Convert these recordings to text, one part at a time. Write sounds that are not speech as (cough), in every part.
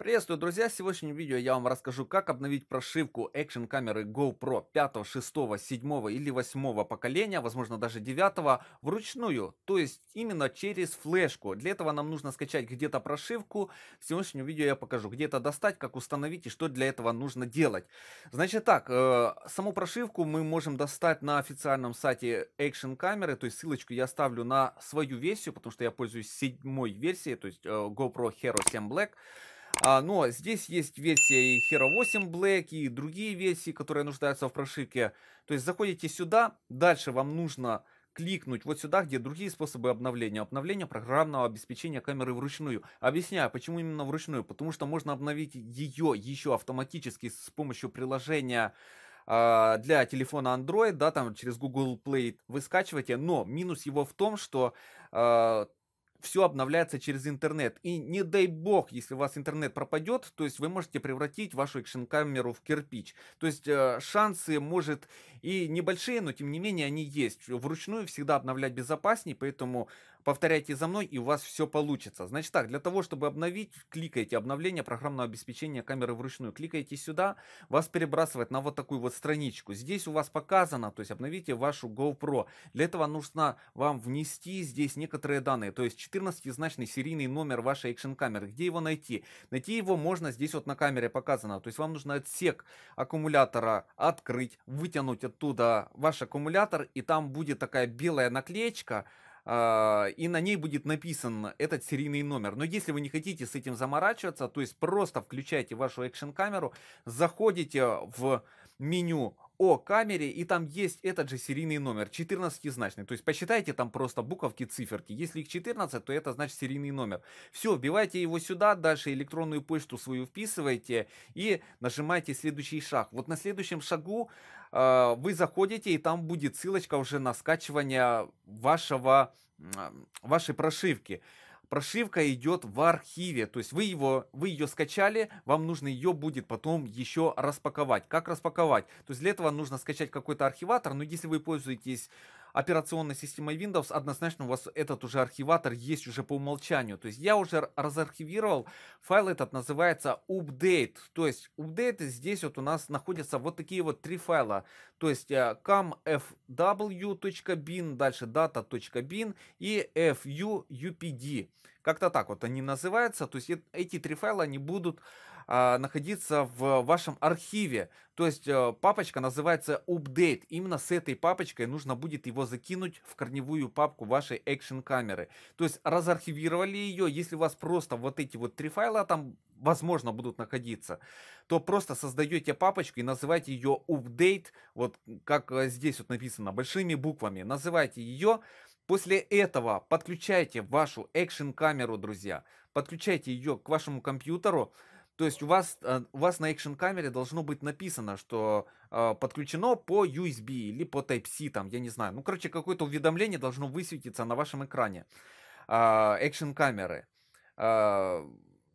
Приветствую, друзья! В сегодняшнем видео я вам расскажу, как обновить прошивку экшен камеры GoPro 5, 6, 7 или 8 поколения, возможно даже 9, вручную, то есть именно через флешку. Для этого нам нужно скачать где-то прошивку. В сегодняшнем видео я покажу, где это достать, как установить и что для этого нужно делать. Значит так, э, саму прошивку мы можем достать на официальном сайте экшен камеры, то есть ссылочку я оставлю на свою версию, потому что я пользуюсь седьмой версией, то есть э, GoPro Hero 7 Black. А, но здесь есть версия и Hero 8 Black, и другие версии, которые нуждаются в прошивке. То есть заходите сюда, дальше вам нужно кликнуть вот сюда, где другие способы обновления. Обновление программного обеспечения камеры вручную. Объясняю, почему именно вручную. Потому что можно обновить ее еще автоматически с помощью приложения а, для телефона Android, да, там через Google Play вы скачиваете, но минус его в том, что а, все обновляется через интернет. И не дай бог, если у вас интернет пропадет, то есть вы можете превратить вашу экшн-камеру в кирпич. То есть э, шансы, может, и небольшие, но тем не менее они есть. Вручную всегда обновлять безопаснее, поэтому Повторяйте за мной, и у вас все получится. Значит так, для того, чтобы обновить, кликайте обновление программного обеспечения камеры вручную. Кликайте сюда, вас перебрасывает на вот такую вот страничку. Здесь у вас показано, то есть обновите вашу GoPro. Для этого нужно вам внести здесь некоторые данные, то есть 14-значный серийный номер вашей экшен камеры. Где его найти? Найти его можно здесь вот на камере показано. То есть вам нужно отсек аккумулятора открыть, вытянуть оттуда ваш аккумулятор, и там будет такая белая наклеечка, а, и на ней будет написан этот серийный номер. Но если вы не хотите с этим заморачиваться, то есть просто включайте вашу экшн-камеру, заходите в меню о камере, и там есть этот же серийный номер, 14-значный. То есть посчитайте там просто буковки, циферки. Если их 14, то это значит серийный номер. Все, вбивайте его сюда, дальше электронную почту свою вписываете и нажимаете следующий шаг. Вот на следующем шагу э, вы заходите, и там будет ссылочка уже на скачивание вашего а, вашей прошивки. Прошивка идет в архиве, то есть вы, его, вы ее скачали, вам нужно ее будет потом еще распаковать. Как распаковать? То есть для этого нужно скачать какой-то архиватор, но если вы пользуетесь операционной системой Windows, однозначно у вас этот уже архиватор есть уже по умолчанию. То есть я уже разархивировал, файл этот называется update. То есть update здесь вот у нас находятся вот такие вот три файла. То есть э, camfw.bin, дальше data.bin и fuupd. Как-то так вот они называются. То есть эти три файла, они будут а, находиться в вашем архиве. То есть э, папочка называется Update. Именно с этой папочкой нужно будет его закинуть в корневую папку вашей экшен камеры. То есть разархивировали ее, если у вас просто вот эти вот три файла там возможно будут находиться, то просто создаете папочку и называйте ее Update, вот как э, здесь вот написано, большими буквами, называйте ее, После этого подключайте вашу экшен камеру, друзья, подключайте ее к вашему компьютеру, то есть у вас, э, у вас на экшен камере должно быть написано, что э, подключено по USB или по Type-C, там, я не знаю. Ну, короче, какое-то уведомление должно высветиться на вашем экране а, экшен камеры. Э,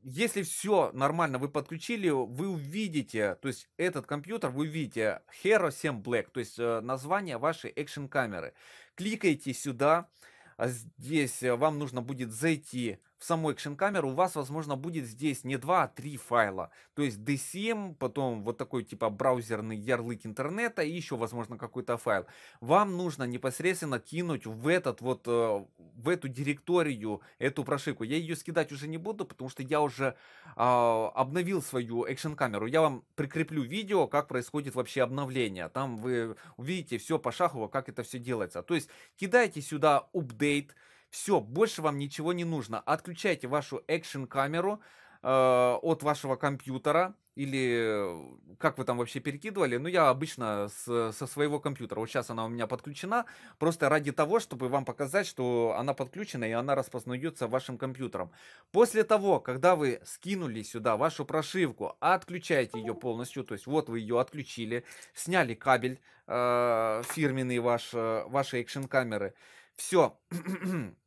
если все нормально вы подключили, вы увидите, то есть этот компьютер, вы увидите Hero 7 Black, то есть э, название вашей экшен камеры. Кликайте сюда, а здесь э, вам нужно будет зайти в саму экшен камеру у вас, возможно, будет здесь не 2, а 3 файла. То есть DCM, потом вот такой типа браузерный ярлык интернета и еще, возможно, какой-то файл. Вам нужно непосредственно кинуть в этот вот, э, в эту директорию, эту прошивку. Я ее скидать уже не буду, потому что я уже э, обновил свою экшн-камеру. Я вам прикреплю видео, как происходит вообще обновление. Там вы увидите все пошагово, как это все делается. То есть кидайте сюда update, все, больше вам ничего не нужно. Отключайте вашу экшн-камеру, Э, от вашего компьютера или э, как вы там вообще перекидывали, ну я обычно с, со своего компьютера, вот сейчас она у меня подключена, просто ради того, чтобы вам показать, что она подключена и она распознается вашим компьютером. После того, когда вы скинули сюда вашу прошивку, отключаете ее полностью, то есть вот вы ее отключили, сняли кабель э, фирменный ваш, э, вашей экшен камеры, все, (clears throat)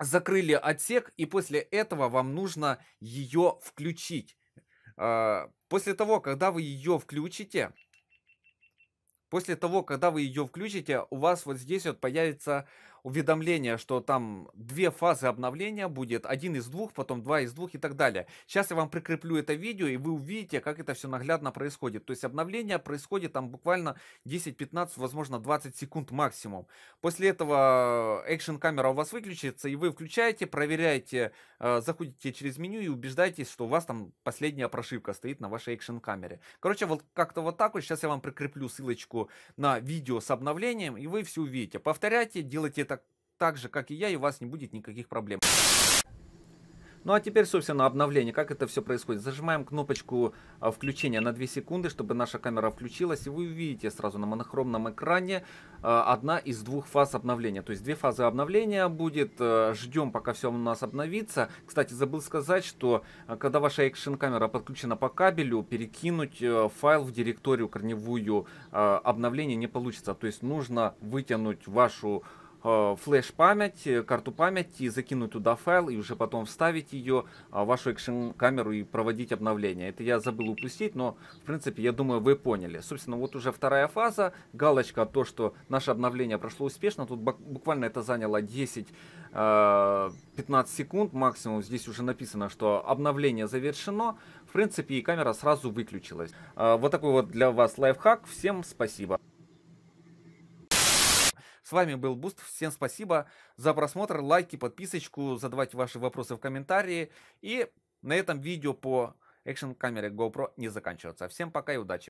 закрыли отсек, и после этого вам нужно ее включить. А, после того, когда вы ее включите, после того, когда вы ее включите, у вас вот здесь вот появится уведомление, что там две фазы обновления будет, один из двух, потом два из двух и так далее. Сейчас я вам прикреплю это видео, и вы увидите, как это все наглядно происходит. То есть обновление происходит там буквально 10-15, возможно 20 секунд максимум. После этого э, экшен камера у вас выключится, и вы включаете, проверяете, э, заходите через меню и убеждаетесь, что у вас там последняя прошивка стоит на вашей экшен камере. Короче, вот как-то вот так вот. Сейчас я вам прикреплю ссылочку на видео с обновлением, и вы все увидите. Повторяйте, делайте так же, как и я, и у вас не будет никаких проблем. Ну а теперь, собственно, обновление. Как это все происходит? Зажимаем кнопочку а, включения на 2 секунды, чтобы наша камера включилась. И вы увидите сразу на монохромном экране а, одна из двух фаз обновления. То есть две фазы обновления будет. Э, Ждем, пока все у нас обновится. Кстати, забыл сказать, что а, когда ваша экшен камера подключена по кабелю, перекинуть э, файл в директорию корневую обновления не получится. То есть нужно вытянуть вашу Э, флеш-память, э, карту памяти, закинуть туда файл и уже потом вставить ее а, в вашу экшен-камеру и проводить обновление. Это я забыл упустить, но в принципе я думаю вы поняли. Собственно, вот уже вторая фаза, галочка то, что наше обновление прошло успешно. Тут буквально это заняло 10 15 э, секунд максимум. Здесь уже написано, что обновление завершено. В принципе, и камера сразу выключилась. Вот такой вот для вас лайфхак. Всем спасибо. С вами был Буст. Всем спасибо за просмотр, лайки, подписочку. Задавайте ваши вопросы в комментарии. И на этом видео по экшен камере GoPro не заканчивается. Всем пока и удачи.